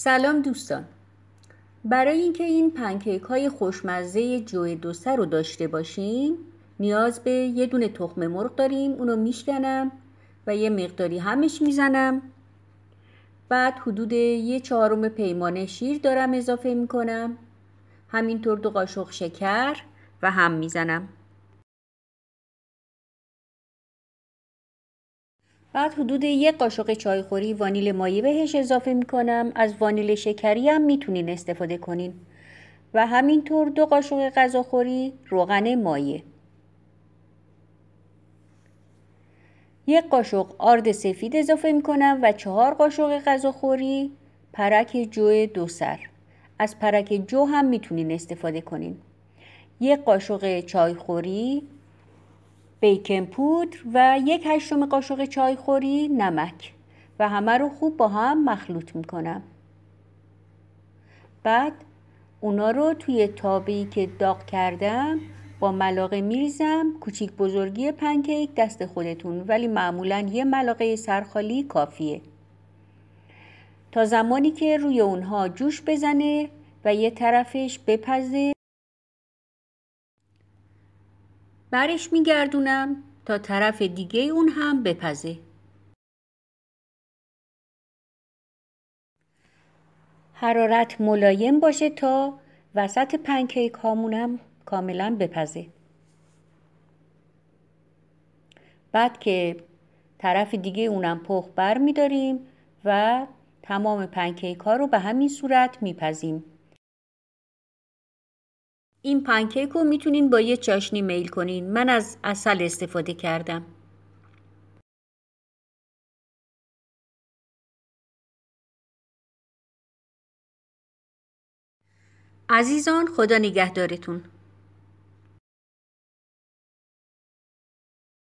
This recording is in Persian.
سلام دوستان برای اینکه این پنکیک های خوشمزه جوی سر رو داشته باشیم نیاز به یه دونه تخم مرغ داریم اونو میشکنم و یه مقداری همش میزنم بعد حدود یه چهارم پیمانه شیر دارم اضافه میکنم همینطور دو قاشق شکر و هم میزنم بعد حدود یک قاشق چایخوری وانیل مایه بهش اضافه میکنم از وانیل شکری هم میتونین استفاده کنین و همینطور دو قاشق غذاخوری روغن مایه. یک قاشق آرد سفید اضافه میکنم و چهار قاشق غذاخوری پرک جو دو سر از پرک جو هم میتونین استفاده کنین یک قاشق چایخوری بیکن پودر و یک هشتم قاشق چایخوری نمک و همه رو خوب با هم مخلوط میکنم بعد اونا رو توی تابی که داغ کردم با ملاقه میریزم کوچیک بزرگی پنکیک دست خودتون ولی معمولا یه ملاقه سرخالی کافیه تا زمانی که روی اونها جوش بزنه و یه طرفش بپزه برش میگردونم تا طرف دیگه اون هم بپزه حرارت ملایم باشه تا وسط پنکیک هامونم کاملا بپزه بعد که طرف دیگه اونم پخ بر میداریم و تمام پنکیک ها رو به همین صورت میپزیم این پنکیک رو میتونین با یه چاشنی میل کنین من از اصل استفاده کردم عزیزان خدا نگهدارتون